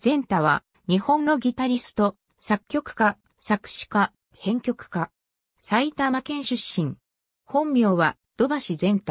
ゼンタは、日本のギタリスト、作曲家、作詞家、編曲家。埼玉県出身。本名は、土橋ゼン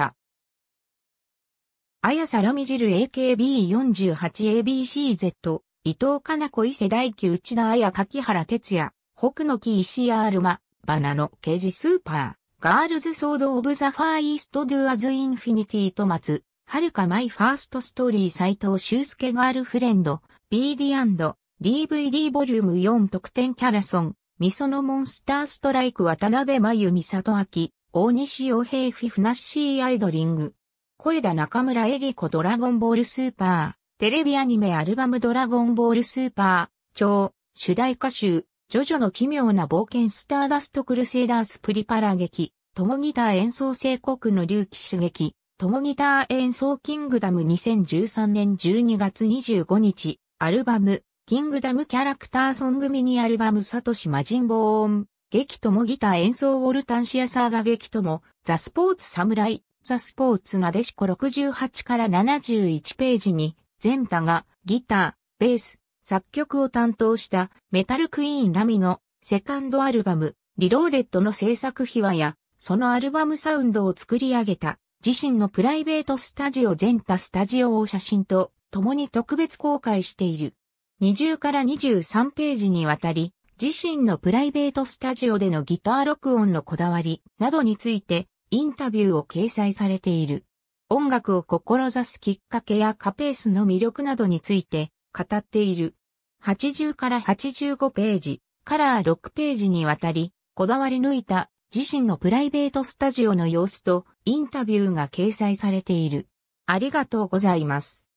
あやさらみじる AKB48ABCZ、伊藤かな子伊勢大輝内田綾柿原哲也、北野木石屋アルマ、バナの刑事スーパー、ガールズソードオブザファーイーストドゥアズインフィニティと松、はるかマイファーストストーリー斎藤修介ガールフレンド、BD&DVD ボリューム4特典キャラソン、ミソのモンスターストライク渡辺真由美里明、大西洋平フィフナッシーアイドリング。小枝中村恵里子ドラゴンボールスーパー、テレビアニメアルバムドラゴンボールスーパー、超、主題歌集、ジョジョの奇妙な冒険スターダストクルセイダースプリパラ劇、共ギター演奏聖国の隆起刺激、共ギター演奏キングダム2013年12月25日、アルバム、キングダムキャラクターソングミニアルバムサトシマジンボーン、劇ともギター演奏ウォルタンシアサーガ劇とも、ザ・スポーツ侍、ザ・スポーツなでしこ68から71ページに、ゼンタがギター、ベース、作曲を担当したメタルクイーンラミのセカンドアルバム、リローデッドの制作秘話や、そのアルバムサウンドを作り上げた、自身のプライベートスタジオゼンタスタジオを写真と共に特別公開している。20から23ページにわたり、自身のプライベートスタジオでのギター録音のこだわりなどについてインタビューを掲載されている。音楽を志すきっかけやカペースの魅力などについて語っている。80から85ページ、カラー6ページにわたり、こだわり抜いた自身のプライベートスタジオの様子とインタビューが掲載されている。ありがとうございます。